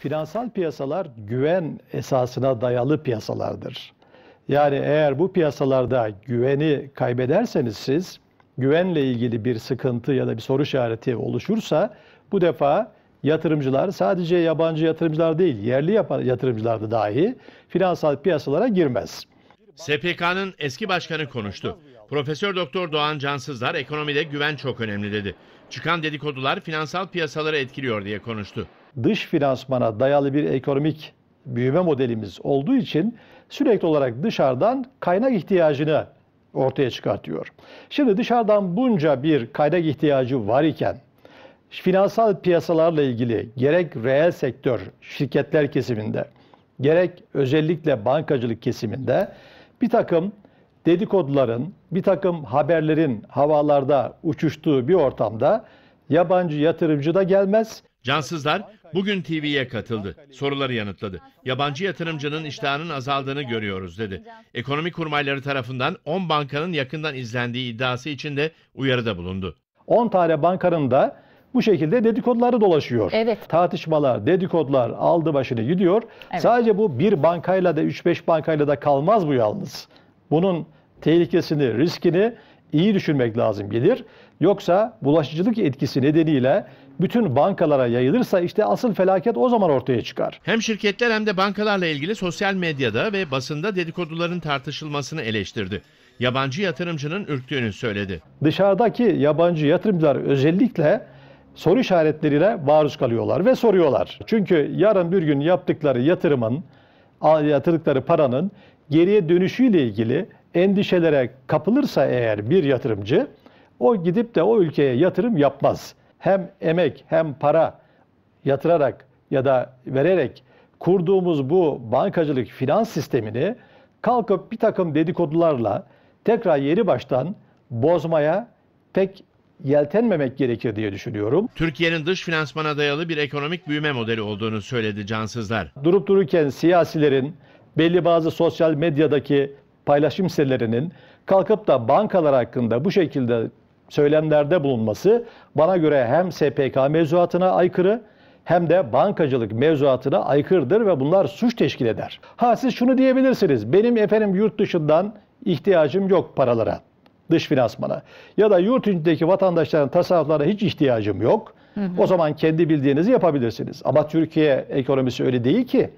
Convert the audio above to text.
finansal piyasalar güven esasına dayalı piyasalardır. Yani eğer bu piyasalarda güveni kaybederseniz siz, güvenle ilgili bir sıkıntı ya da bir soru işareti oluşursa bu defa yatırımcılar sadece yabancı yatırımcılar değil, yerli yatırımcılar da dahi finansal piyasalara girmez. SPK'nın eski başkanı konuştu. Profesör Doktor Doğan Cansızlar ekonomide güven çok önemli dedi. Çıkan dedikodular finansal piyasaları etkiliyor diye konuştu. Dış finansmana dayalı bir ekonomik büyüme modelimiz olduğu için sürekli olarak dışarıdan kaynak ihtiyacını ortaya çıkartıyor. Şimdi dışarıdan bunca bir kaynak ihtiyacı var iken finansal piyasalarla ilgili gerek reel sektör şirketler kesiminde gerek özellikle bankacılık kesiminde bir takım dedikoduların, bir takım haberlerin havalarda uçuştuğu bir ortamda yabancı yatırımcı da gelmez. Cansızlar bugün TV'ye katıldı. Soruları yanıtladı. Yabancı yatırımcının iştahının azaldığını görüyoruz dedi. Ekonomi kurmayları tarafından 10 bankanın yakından izlendiği iddiası için de uyarıda bulundu. 10 tane bankanın da bu şekilde dedikoduları dolaşıyor. Evet. Tartışmalar, dedikodular aldı başını gidiyor. Evet. Sadece bu bir bankayla da 3-5 bankayla da kalmaz bu yalnız. Bunun tehlikesini, riskini iyi düşünmek lazım gelir. Yoksa bulaşıcılık etkisi nedeniyle bütün bankalara yayılırsa işte asıl felaket o zaman ortaya çıkar. Hem şirketler hem de bankalarla ilgili sosyal medyada ve basında dedikoduların tartışılmasını eleştirdi. Yabancı yatırımcının ürktüğünü söyledi. Dışarıdaki yabancı yatırımcılar özellikle soru işaretleriyle maruz kalıyorlar ve soruyorlar. Çünkü yarın bir gün yaptıkları yatırımın, yatırdıkları paranın geriye dönüşüyle ilgili endişelere kapılırsa eğer bir yatırımcı o gidip de o ülkeye yatırım yapmaz. Hem emek hem para yatırarak ya da vererek kurduğumuz bu bankacılık finans sistemini kalkıp bir takım dedikodularla tekrar yeri baştan bozmaya pek yeltenmemek gerekir diye düşünüyorum. Türkiye'nin dış finansmana dayalı bir ekonomik büyüme modeli olduğunu söyledi cansızlar. Durup dururken siyasilerin belli bazı sosyal medyadaki paylaşım sitelerinin kalkıp da bankalar hakkında bu şekilde söylemlerde bulunması bana göre hem SPK mevzuatına aykırı hem de bankacılık mevzuatına aykırıdır ve bunlar suç teşkil eder. Ha siz şunu diyebilirsiniz. Benim efendim yurt dışından ihtiyacım yok paralara. Dış finansmana. Ya da yurt içindeki vatandaşların tasarruflarına hiç ihtiyacım yok. Hı hı. O zaman kendi bildiğinizi yapabilirsiniz. Ama Türkiye ekonomisi öyle değil ki.